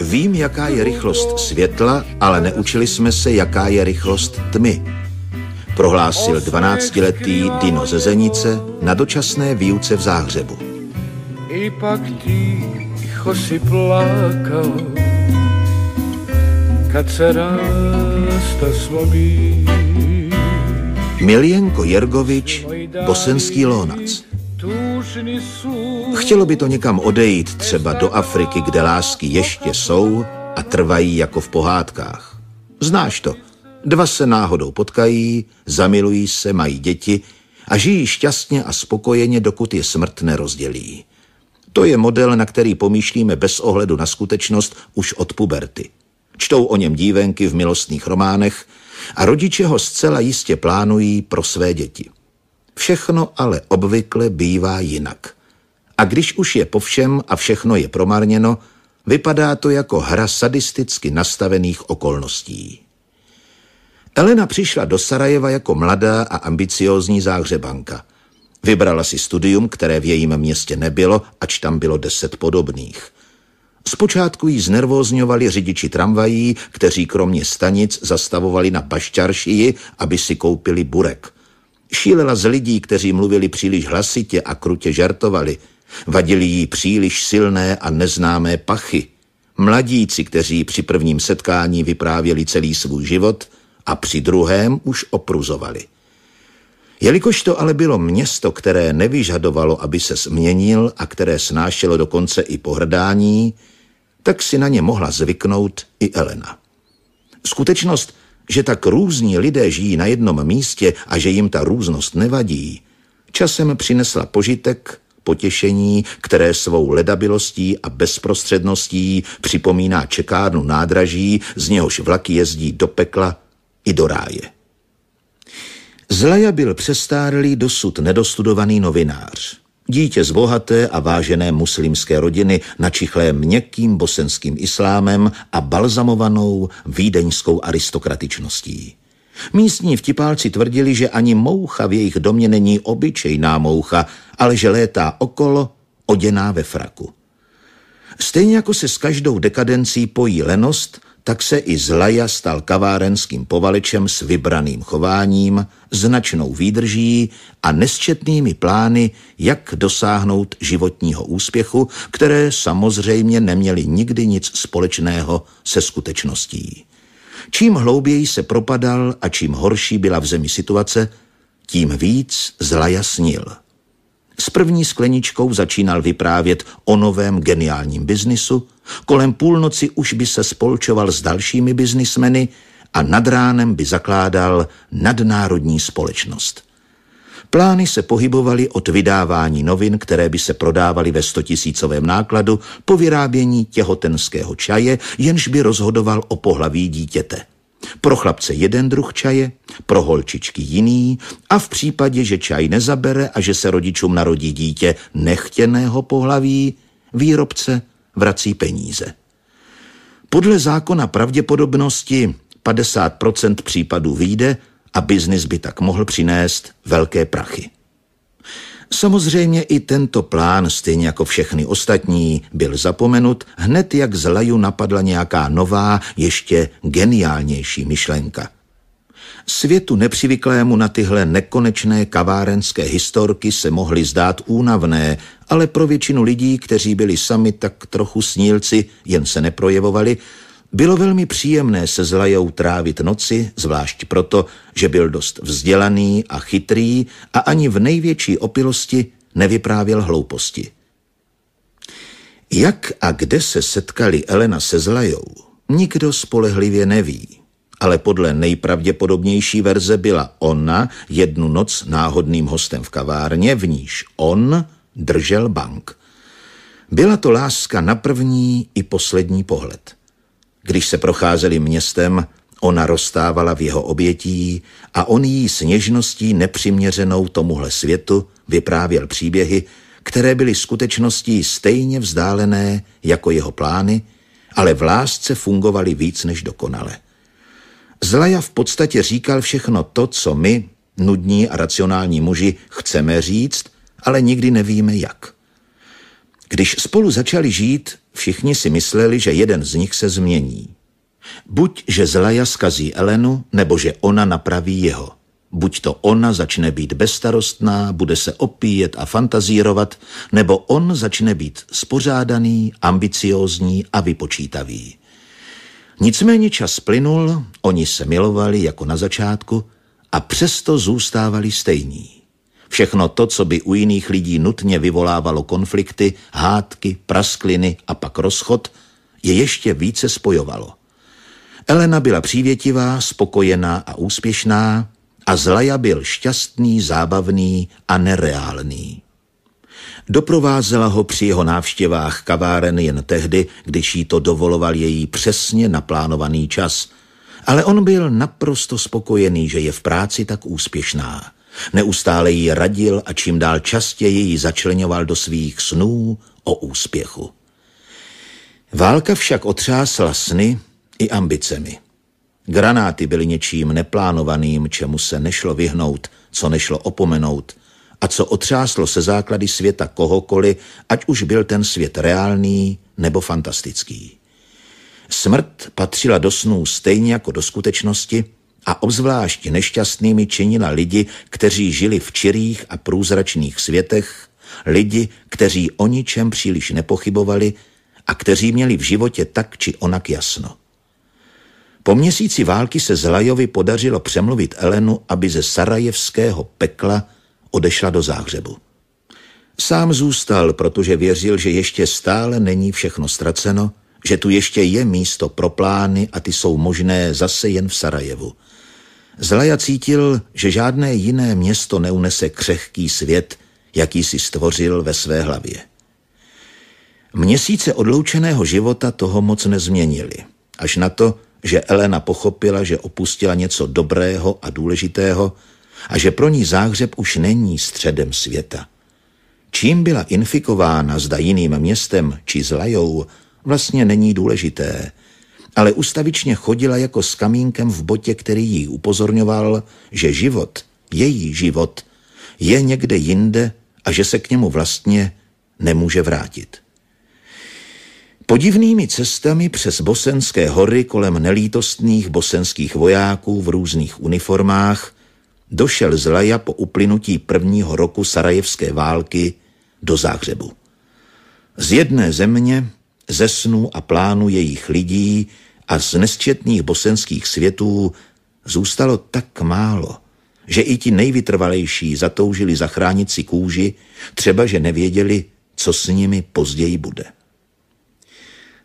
Vím, jaká je rychlost světla, ale neučili jsme se, jaká je rychlost tmy, prohlásil 12-letý Dino ze Zenice na dočasné výuce v Záhřebu. I pak ticho si plakal, Milienko Jergovič, bosenský lonac. Chtělo by to někam odejít, třeba do Afriky, kde lásky ještě jsou a trvají jako v pohádkách. Znáš to. Dva se náhodou potkají, zamilují se, mají děti a žijí šťastně a spokojeně, dokud je smrt nerozdělí. To je model, na který pomýšlíme bez ohledu na skutečnost už od puberty. Čtou o něm dívenky v milostných románech a rodiče ho zcela jistě plánují pro své děti. Všechno ale obvykle bývá jinak. A když už je po všem a všechno je promarněno, vypadá to jako hra sadisticky nastavených okolností. Elena přišla do Sarajeva jako mladá a ambiciózní záhřebanka. Vybrala si studium, které v jejím městě nebylo, ač tam bylo deset podobných. Zpočátku jí znervózňovali řidiči tramvají, kteří kromě stanic zastavovali na Bašťaršii, aby si koupili burek – Šílela z lidí, kteří mluvili příliš hlasitě a krutě žartovali. Vadili jí příliš silné a neznámé pachy. Mladíci, kteří při prvním setkání vyprávěli celý svůj život a při druhém už opruzovali. Jelikož to ale bylo město, které nevyžadovalo, aby se změnil a které snášelo dokonce i pohrdání, tak si na ně mohla zvyknout i Elena. Skutečnost, že tak různí lidé žijí na jednom místě a že jim ta různost nevadí, časem přinesla požitek, potěšení, které svou ledabilostí a bezprostředností připomíná čekárnu nádraží, z něhož vlaky jezdí do pekla i do ráje. Zlaja byl přestárlý, dosud nedostudovaný novinář. Dítě z bohaté a vážené muslimské rodiny, načichlé měkkým bosenským islámem a balzamovanou vídeňskou aristokratičností. Místní vtipálci tvrdili, že ani moucha v jejich domě není obyčejná moucha, ale že létá okolo, oděná ve fraku. Stejně jako se s každou dekadencí pojí lenost – tak se i Zlaja stal kavárenským povalečem s vybraným chováním, značnou výdrží a nesčetnými plány, jak dosáhnout životního úspěchu, které samozřejmě neměly nikdy nic společného se skutečností. Čím hlouběji se propadal a čím horší byla v zemi situace, tím víc Zlaja snil – s první skleničkou začínal vyprávět o novém geniálním biznisu, kolem půlnoci už by se spolčoval s dalšími biznismeny a nad ránem by zakládal nadnárodní společnost. Plány se pohybovaly od vydávání novin, které by se prodávaly ve stotisícovém nákladu, po vyrábění těhotenského čaje, jenž by rozhodoval o pohlaví dítěte. Pro chlapce jeden druh čaje, pro holčičky jiný a v případě, že čaj nezabere a že se rodičům narodí dítě nechtěného pohlaví, výrobce vrací peníze. Podle zákona pravděpodobnosti 50% případů vyjde a biznis by tak mohl přinést velké prachy. Samozřejmě i tento plán, stejně jako všechny ostatní, byl zapomenut hned, jak z laju napadla nějaká nová, ještě geniálnější myšlenka. Světu nepřivyklému na tyhle nekonečné kavárenské historky se mohly zdát únavné, ale pro většinu lidí, kteří byli sami tak trochu snílci, jen se neprojevovali, bylo velmi příjemné se s Lajou trávit noci, zvlášť proto, že byl dost vzdělaný a chytrý a ani v největší opilosti nevyprávěl hlouposti. Jak a kde se setkali Elena se Zlajou, nikdo spolehlivě neví, ale podle nejpravděpodobnější verze byla ona jednu noc náhodným hostem v kavárně, v níž on držel bank. Byla to láska na první i poslední pohled – když se procházeli městem, ona rozstávala v jeho obětí a on jí s něžností nepřiměřenou tomuhle světu vyprávěl příběhy, které byly skutečností stejně vzdálené jako jeho plány, ale v lásce fungovaly víc než dokonale. Zlaja v podstatě říkal všechno to, co my, nudní a racionální muži, chceme říct, ale nikdy nevíme jak. Když spolu začali žít, Všichni si mysleli, že jeden z nich se změní. Buď, že Zlaja skazí Elenu, nebo že ona napraví jeho. Buď to ona začne být bezstarostná, bude se opíjet a fantazírovat, nebo on začne být spořádaný, ambiciózní a vypočítavý. Nicméně čas plynul, oni se milovali jako na začátku a přesto zůstávali stejní. Všechno to, co by u jiných lidí nutně vyvolávalo konflikty, hádky, praskliny a pak rozchod, je ještě více spojovalo. Elena byla přívětivá, spokojená a úspěšná a Zlaja byl šťastný, zábavný a nereálný. Doprovázela ho při jeho návštěvách kaváren jen tehdy, když jí to dovoloval její přesně naplánovaný čas. Ale on byl naprosto spokojený, že je v práci tak úspěšná. Neustále ji radil a čím dál častěji ji začlenoval do svých snů o úspěchu. Válka však otřásla sny i ambicemi. Granáty byly něčím neplánovaným, čemu se nešlo vyhnout, co nešlo opomenout a co otřáslo se základy světa kohokoliv, ať už byl ten svět reálný nebo fantastický. Smrt patřila do snů stejně jako do skutečnosti, a obzvlášť nešťastnými činila lidi, kteří žili v čirých a průzračných světech, lidi, kteří o ničem příliš nepochybovali a kteří měli v životě tak či onak jasno. Po měsíci války se Zlajovi podařilo přemluvit Elenu, aby ze sarajevského pekla odešla do Záhřebu. Sám zůstal, protože věřil, že ještě stále není všechno ztraceno že tu ještě je místo pro plány a ty jsou možné zase jen v Sarajevu. Zlaja cítil, že žádné jiné město neunese křehký svět, jaký si stvořil ve své hlavě. Měsíce odloučeného života toho moc nezměnili, až na to, že Elena pochopila, že opustila něco dobrého a důležitého a že pro ní Záhřeb už není středem světa. Čím byla infikována, zda jiným městem či zlajou, vlastně není důležité, ale ustavičně chodila jako s kamínkem v botě, který jí upozorňoval, že život, její život, je někde jinde a že se k němu vlastně nemůže vrátit. Podivnými cestami přes bosenské hory kolem nelítostných bosenských vojáků v různých uniformách došel z Laja po uplynutí prvního roku sarajevské války do Záhřebu. Z jedné země, ze snů a plánu jejich lidí a z nesčetných bosenských světů zůstalo tak málo, že i ti nejvytrvalejší zatoužili zachránit si kůži, třeba že nevěděli, co s nimi později bude.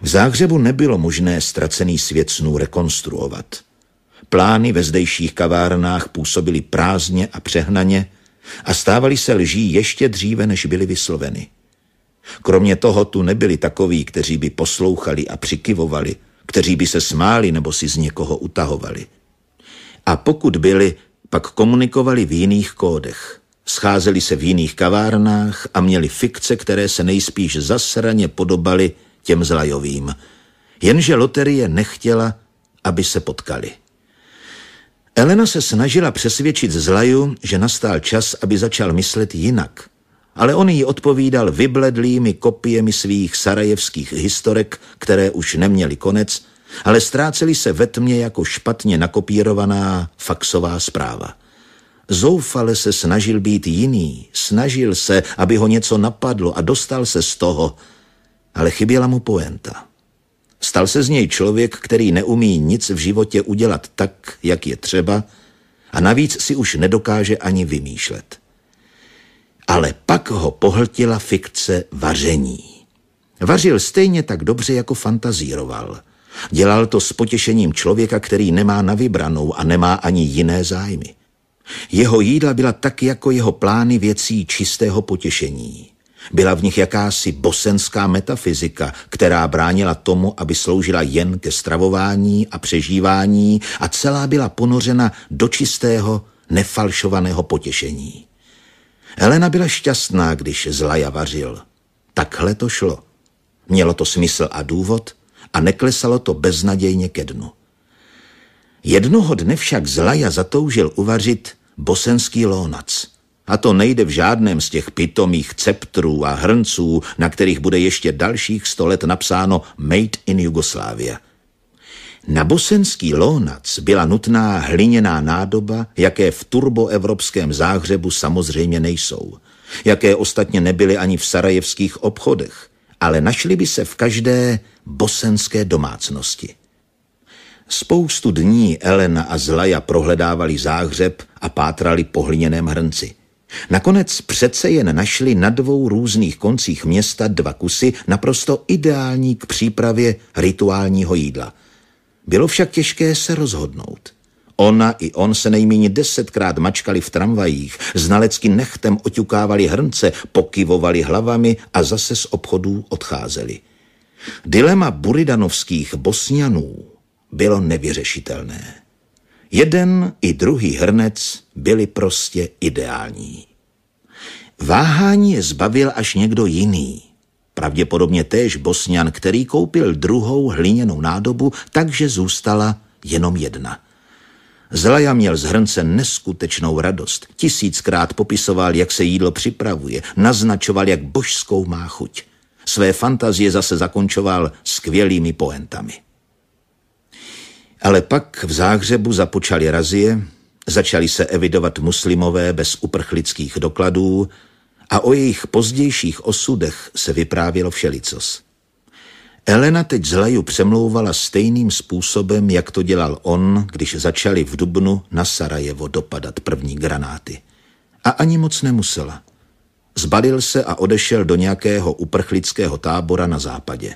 V Záhřebu nebylo možné ztracený svět snů rekonstruovat. Plány ve zdejších kavárnách působily prázdně a přehnaně a stávaly se lží ještě dříve, než byly vysloveny. Kromě toho tu nebyli takoví, kteří by poslouchali a přikyvovali, kteří by se smáli nebo si z někoho utahovali. A pokud byli, pak komunikovali v jiných kódech. Scházeli se v jiných kavárnách a měli fikce, které se nejspíš zasraně podobaly těm zlajovým. Jenže loterie nechtěla, aby se potkali. Elena se snažila přesvědčit Zlaju, že nastal čas, aby začal myslet jinak – ale on jí odpovídal vybledlými kopiemi svých sarajevských historek, které už neměly konec, ale ztrácely se ve tmě jako špatně nakopírovaná faxová zpráva. Zoufale se snažil být jiný, snažil se, aby ho něco napadlo a dostal se z toho, ale chyběla mu poenta. Stal se z něj člověk, který neumí nic v životě udělat tak, jak je třeba, a navíc si už nedokáže ani vymýšlet ale pak ho pohltila fikce vaření. Vařil stejně tak dobře, jako fantazíroval. Dělal to s potěšením člověka, který nemá na vybranou a nemá ani jiné zájmy. Jeho jídla byla tak jako jeho plány věcí čistého potěšení. Byla v nich jakási bosenská metafyzika, která bránila tomu, aby sloužila jen ke stravování a přežívání a celá byla ponořena do čistého, nefalšovaného potěšení. Helena byla šťastná, když zlaja vařil. Takhle to šlo. Mělo to smysl a důvod a neklesalo to beznadějně ke dnu. Jednoho dne však zlaja zatoužil uvařit bosenský lónac. A to nejde v žádném z těch pitomých ceptrů a hrnců, na kterých bude ještě dalších sto let napsáno Made in Jugoslavia. Na bosenský lónac byla nutná hliněná nádoba, jaké v turboevropském záhřebu samozřejmě nejsou, jaké ostatně nebyly ani v sarajevských obchodech, ale našly by se v každé bosenské domácnosti. Spoustu dní Elena a Zlaja prohledávali záhřeb a pátrali po hliněném hrnci. Nakonec přece jen našli na dvou různých koncích města dva kusy naprosto ideální k přípravě rituálního jídla – bylo však těžké se rozhodnout. Ona i on se nejméně desetkrát mačkali v tramvajích, znalecky nechtem oťukávali hrnce, pokyvovali hlavami a zase z obchodů odcházeli. Dilema buridanovských bosňanů bylo nevyřešitelné. Jeden i druhý hrnec byli prostě ideální. Váhání je zbavil až někdo jiný. Pravděpodobně též Bosňan, který koupil druhou hliněnou nádobu, takže zůstala jenom jedna. Zlaja měl z hrnce neskutečnou radost. Tisíckrát popisoval, jak se jídlo připravuje, naznačoval, jak božskou má chuť. Své fantazie zase zakončoval skvělými poentami. Ale pak v Záhřebu započaly razie, začali se evidovat muslimové bez uprchlických dokladů, a o jejich pozdějších osudech se vyprávělo všelicos. Elena teď z Laju přemlouvala stejným způsobem, jak to dělal on, když začali v Dubnu na Sarajevo dopadat první granáty. A ani moc nemusela. Zbalil se a odešel do nějakého uprchlického tábora na západě.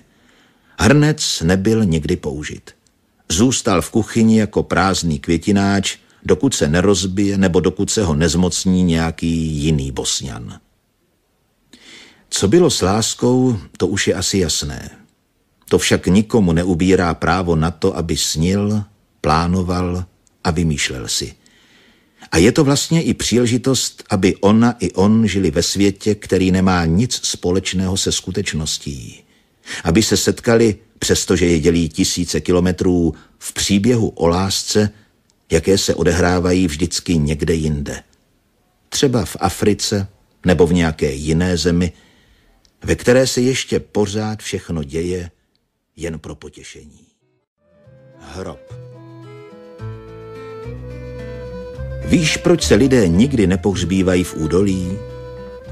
Hrnec nebyl nikdy použit. Zůstal v kuchyni jako prázdný květináč, dokud se nerozbije nebo dokud se ho nezmocní nějaký jiný bosňan. Co bylo s láskou, to už je asi jasné. To však nikomu neubírá právo na to, aby snil, plánoval a vymýšlel si. A je to vlastně i příležitost, aby ona i on žili ve světě, který nemá nic společného se skutečností. Aby se setkali, přestože je dělí tisíce kilometrů, v příběhu o lásce, jaké se odehrávají vždycky někde jinde. Třeba v Africe nebo v nějaké jiné zemi, ve které se ještě pořád všechno děje jen pro potěšení. Hrob. Víš, proč se lidé nikdy nepohřbívají v údolí?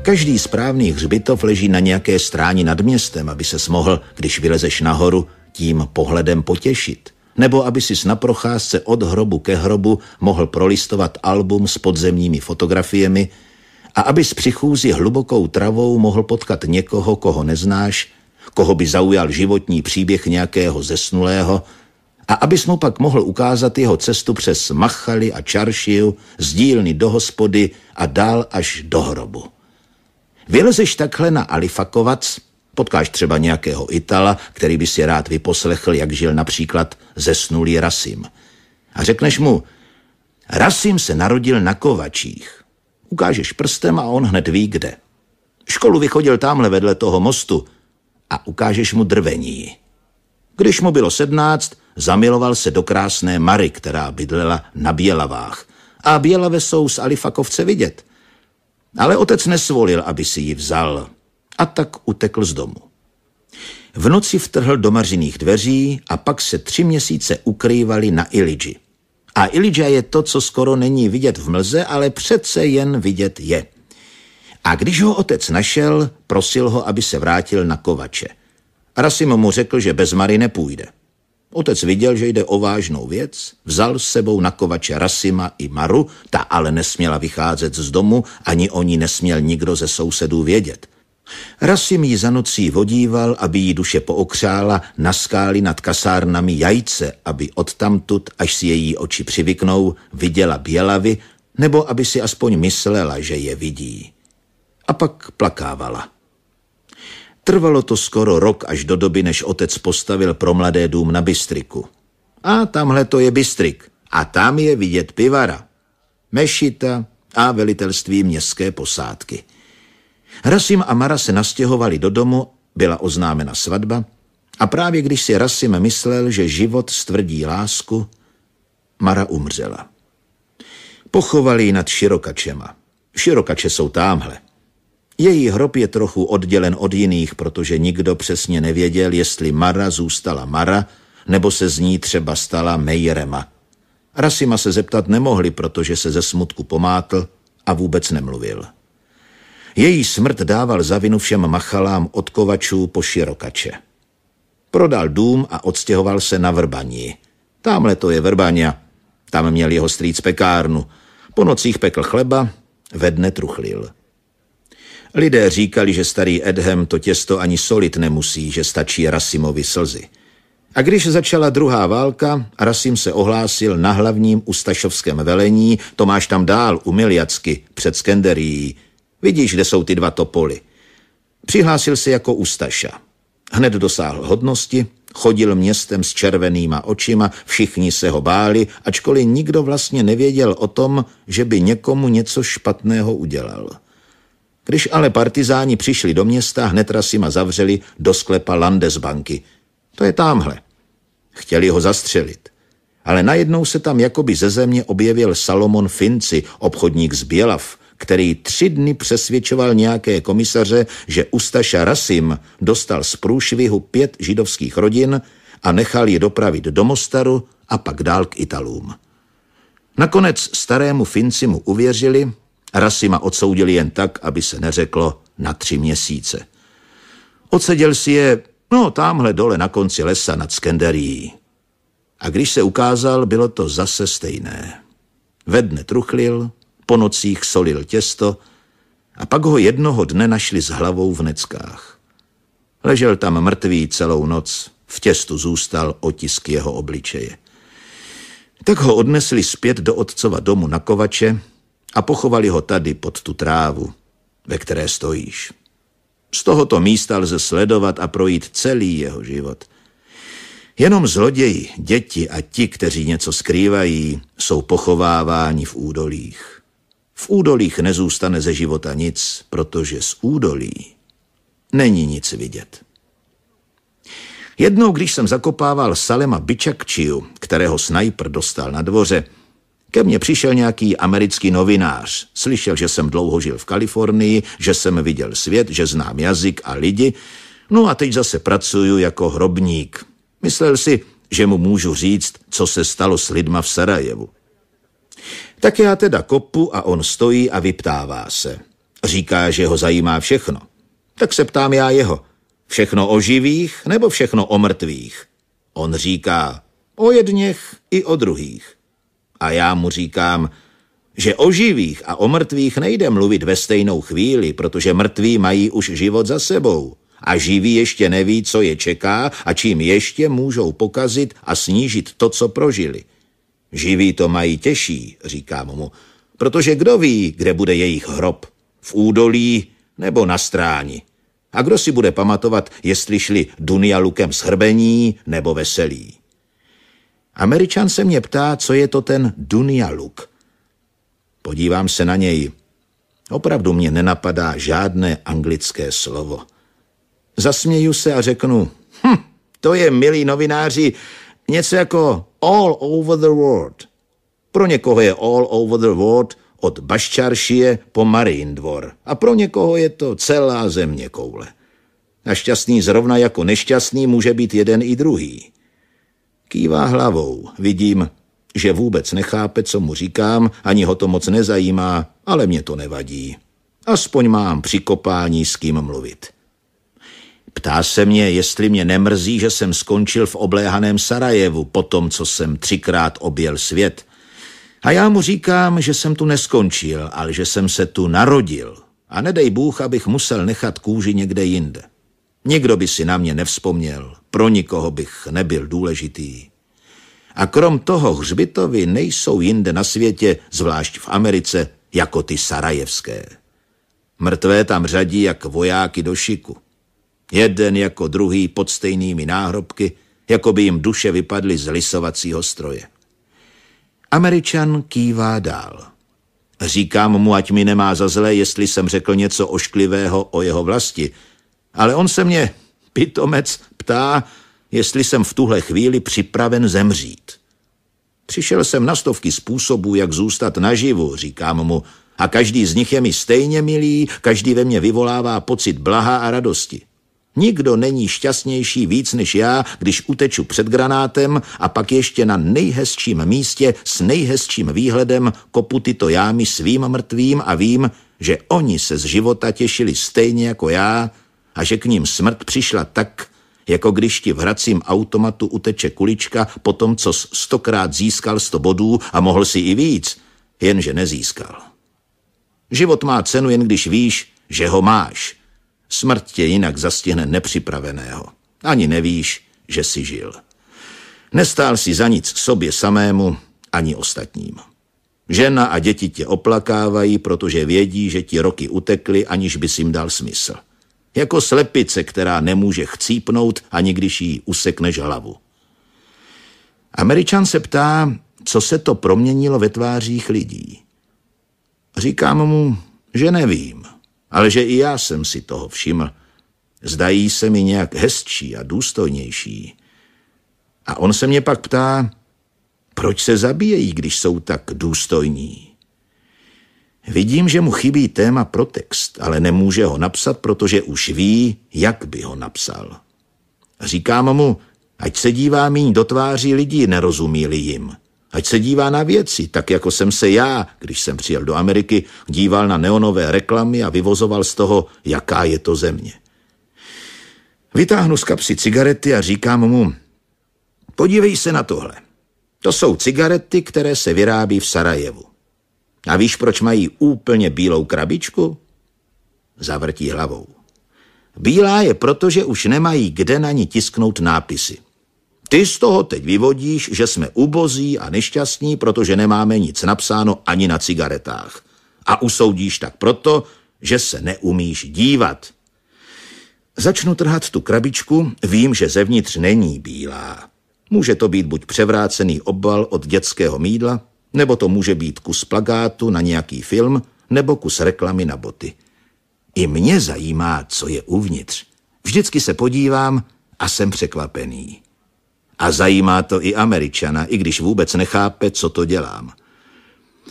Každý správný hřbitov leží na nějaké stráni nad městem, aby se mohl, když vylezeš nahoru, tím pohledem potěšit. Nebo aby si na procházce od hrobu ke hrobu mohl prolistovat album s podzemními fotografiemi, a aby s přichůzi hlubokou travou mohl potkat někoho, koho neznáš, koho by zaujal životní příběh nějakého zesnulého, a aby mu pak mohl ukázat jeho cestu přes Machaly a Čaršiu, z dílny do hospody a dál až do hrobu. Vylezeš takhle na Alifakovac, potkáš třeba nějakého Itala, který by si rád vyposlechl, jak žil například zesnulý Rasim. A řekneš mu, Rasim se narodil na Kovačích. Ukážeš prstem a on hned ví, kde. Školu vychodil tamhle vedle toho mostu a ukážeš mu drvení. Když mu bylo sedmnáct, zamiloval se do krásné Mary, která bydlela na Bělavách. A Bělave jsou z Alifakovce vidět. Ale otec nesvolil, aby si ji vzal. A tak utekl z domu. V noci vtrhl do mařiných dveří a pak se tři měsíce ukrývali na Iliči. A Ilidža je to, co skoro není vidět v mlze, ale přece jen vidět je. A když ho otec našel, prosil ho, aby se vrátil na kovače. Rasim mu řekl, že bez Mary nepůjde. Otec viděl, že jde o vážnou věc, vzal s sebou na kovače Rasima i Maru, ta ale nesměla vycházet z domu, ani o ní nesměl nikdo ze sousedů vědět – Rasim jí za nocí vodíval, aby jí duše pookřála na skály nad kasárnami jajce, aby odtamtud, až si její oči přivyknou, viděla bělavy, nebo aby si aspoň myslela, že je vidí. A pak plakávala. Trvalo to skoro rok až do doby, než otec postavil pro mladé dům na Bystriku. A tamhle to je Bystrik. A tam je vidět pivara. Mešita a velitelství městské posádky. Rasim a Mara se nastěhovali do domu, byla oznámena svatba a právě když si Rasim myslel, že život stvrdí lásku, Mara umřela. Pochovali ji nad Širokačema. Širokače jsou tamhle. Její hrob je trochu oddělen od jiných, protože nikdo přesně nevěděl, jestli Mara zůstala Mara, nebo se z ní třeba stala Mejrema. Rasima se zeptat nemohli, protože se ze smutku pomátl a vůbec nemluvil. Její smrt dával za vinu všem machalám od kovačů po širokače. Prodal dům a odstěhoval se na Vrbaní. Tamhle to je Vrbaně. Tam měl jeho strýc pekárnu. Po nocích pekl chleba, ve dne truchlil. Lidé říkali, že starý Edhem to těsto ani solit nemusí, že stačí Rasimovi slzy. A když začala druhá válka, Rasim se ohlásil na hlavním ustašovském velení, to máš tam dál, u Miliacky, před Skenderií, Vidíš, kde jsou ty dva topoly. Přihlásil se jako ustaša. Hned dosáhl hodnosti, chodil městem s červenýma očima, všichni se ho báli, ačkoliv nikdo vlastně nevěděl o tom, že by někomu něco špatného udělal. Když ale partizáni přišli do města, hned Rasima zavřeli do sklepa Landesbanky. To je tamhle. Chtěli ho zastřelit. Ale najednou se tam jakoby ze země objevil Salomon Finci, obchodník z Bělav, který tři dny přesvědčoval nějaké komisaře, že Ustaša Rasim dostal z průšvihu pět židovských rodin a nechal je dopravit do Mostaru a pak dál k Italům. Nakonec starému Finci mu uvěřili, Rasima odsoudili jen tak, aby se neřeklo na tři měsíce. Odseděl si je, no, tamhle dole na konci lesa nad Skenderií. A když se ukázal, bylo to zase stejné. Ve dne truchlil, po nocích solil těsto a pak ho jednoho dne našli s hlavou v neckách. Ležel tam mrtvý celou noc, v těstu zůstal otisk jeho obličeje. Tak ho odnesli zpět do otcova domu na kovače a pochovali ho tady pod tu trávu, ve které stojíš. Z tohoto místa lze sledovat a projít celý jeho život. Jenom zloději, děti a ti, kteří něco skrývají, jsou pochováváni v údolích. V údolích nezůstane ze života nic, protože z údolí není nic vidět. Jednou, když jsem zakopával Salema Bičakčiu, kterého snajper dostal na dvoře, ke mně přišel nějaký americký novinář. Slyšel, že jsem dlouho žil v Kalifornii, že jsem viděl svět, že znám jazyk a lidi. No a teď zase pracuju jako hrobník. Myslel si, že mu můžu říct, co se stalo s lidma v Sarajevu. Tak já teda kopu a on stojí a vyptává se. Říká, že ho zajímá všechno. Tak se ptám já jeho. Všechno o živých nebo všechno o mrtvých? On říká, o jedněch i o druhých. A já mu říkám, že o živých a o mrtvých nejde mluvit ve stejnou chvíli, protože mrtví mají už život za sebou a živí ještě neví, co je čeká a čím ještě můžou pokazit a snížit to, co prožili. Živí to mají těžší, říkám mu, protože kdo ví, kde bude jejich hrob? V údolí nebo na stráni? A kdo si bude pamatovat, jestli šli Dunia lukem shrbení nebo veselí? Američan se mě ptá, co je to ten Dunia luk. Podívám se na něj. Opravdu mě nenapadá žádné anglické slovo. Zasměju se a řeknu, hm, to je, milí novináři, něco jako all over the world. Pro někoho je all over the world od Baščaršie po dvor. a pro někoho je to celá země koule. A šťastný zrovna jako nešťastný může být jeden i druhý. Kývá hlavou, vidím, že vůbec nechápe, co mu říkám, ani ho to moc nezajímá, ale mě to nevadí. Aspoň mám při kopání s kým mluvit. Ptá se mě, jestli mě nemrzí, že jsem skončil v obléhaném Sarajevu po tom, co jsem třikrát objel svět. A já mu říkám, že jsem tu neskončil, ale že jsem se tu narodil. A nedej Bůh, abych musel nechat kůži někde jinde. Nikdo by si na mě nevzpomněl, pro nikoho bych nebyl důležitý. A krom toho hřbitovy nejsou jinde na světě, zvlášť v Americe, jako ty sarajevské. Mrtvé tam řadí jak vojáky do šiku. Jeden jako druhý pod stejnými náhrobky, jako by jim duše vypadly z lisovacího stroje. Američan kývá dál. Říkám mu, ať mi nemá za zlé, jestli jsem řekl něco ošklivého o jeho vlasti, ale on se mě, pitomec, ptá, jestli jsem v tuhle chvíli připraven zemřít. Přišel jsem na stovky způsobů, jak zůstat naživu, říkám mu, a každý z nich je mi stejně milý, každý ve mně vyvolává pocit blaha a radosti. Nikdo není šťastnější víc než já, když uteču před granátem a pak ještě na nejhezčím místě s nejhezčím výhledem kopu tyto jámy svým mrtvým a vím, že oni se z života těšili stejně jako já a že k ním smrt přišla tak, jako když ti v hracím automatu uteče kulička po tom, co stokrát získal sto bodů a mohl si i víc, jenže nezískal. Život má cenu jen když víš, že ho máš. Smrt tě jinak zastihne nepřipraveného. Ani nevíš, že si žil. Nestál si za nic sobě samému ani ostatním. Žena a děti tě oplakávají, protože vědí, že ti roky utekly, aniž bys jim dal smysl. Jako slepice, která nemůže chcípnout, ani když jí usekneš hlavu. Američan se ptá, co se to proměnilo ve tvářích lidí. Říkám mu, že nevím ale že i já jsem si toho všiml. Zdají se mi nějak hezčí a důstojnější. A on se mě pak ptá, proč se zabíjejí, když jsou tak důstojní. Vidím, že mu chybí téma pro text, ale nemůže ho napsat, protože už ví, jak by ho napsal. Říkám mu, ať se dívá míň do tváří lidí, nerozumí-li jim. Ať se dívá na věci, tak jako jsem se já, když jsem přijel do Ameriky, díval na neonové reklamy a vyvozoval z toho, jaká je to země. Vytáhnu z kapsy cigarety a říkám mu, podívej se na tohle. To jsou cigarety, které se vyrábí v Sarajevu. A víš, proč mají úplně bílou krabičku? Zavrtí hlavou. Bílá je proto, že už nemají kde na ní tisknout nápisy. Ty z toho teď vyvodíš, že jsme ubozí a nešťastní, protože nemáme nic napsáno ani na cigaretách. A usoudíš tak proto, že se neumíš dívat. Začnu trhat tu krabičku, vím, že zevnitř není bílá. Může to být buď převrácený obal od dětského mídla, nebo to může být kus plagátu na nějaký film, nebo kus reklamy na boty. I mě zajímá, co je uvnitř. Vždycky se podívám a jsem překvapený. A zajímá to i Američana, i když vůbec nechápe, co to dělám.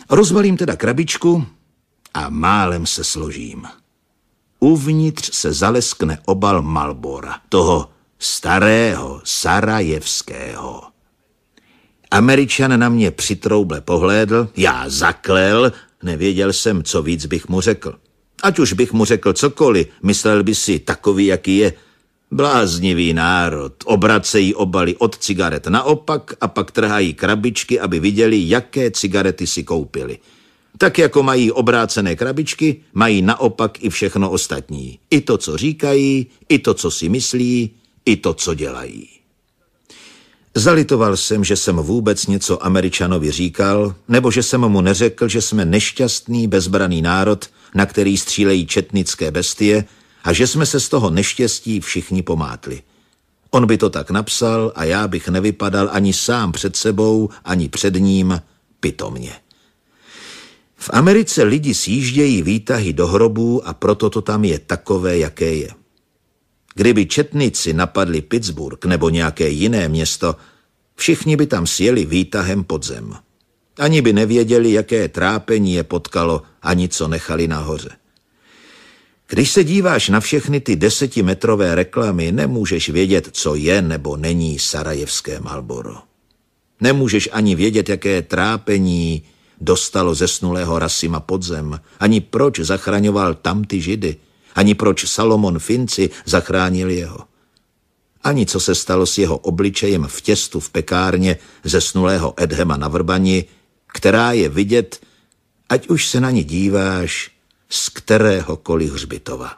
Rozbalím teda krabičku a málem se složím. Uvnitř se zaleskne obal Malbora, toho starého sarajevského. Američan na mě přitrouble pohlédl, já zaklel, nevěděl jsem, co víc bych mu řekl. Ať už bych mu řekl cokoliv, myslel by si takový, jaký je – Bláznivý národ. Obracejí obaly od cigaret naopak a pak trhají krabičky, aby viděli, jaké cigarety si koupili. Tak jako mají obrácené krabičky, mají naopak i všechno ostatní. I to, co říkají, i to, co si myslí, i to, co dělají. Zalitoval jsem, že jsem vůbec něco Američanovi říkal, nebo že jsem mu neřekl, že jsme nešťastný, bezbraný národ, na který střílejí četnické bestie – a že jsme se z toho neštěstí všichni pomátli. On by to tak napsal a já bych nevypadal ani sám před sebou, ani před ním pitomně. V Americe lidi sjíždějí výtahy do hrobů a proto to tam je takové, jaké je. Kdyby četnici napadli Pittsburgh nebo nějaké jiné město, všichni by tam sjeli výtahem pod zem. Ani by nevěděli, jaké trápení je potkalo, ani co nechali nahoře. Když se díváš na všechny ty desetimetrové reklamy, nemůžeš vědět, co je nebo není sarajevské Malboro. Nemůžeš ani vědět, jaké trápení dostalo zesnulého Rasima podzem, ani proč zachraňoval tamty židy, ani proč Salomon Finci zachránil jeho. Ani co se stalo s jeho obličejem v těstu v pekárně zesnulého Edhema na Vrbani, která je vidět, ať už se na ní díváš, z kteréhokoliv hřbitova.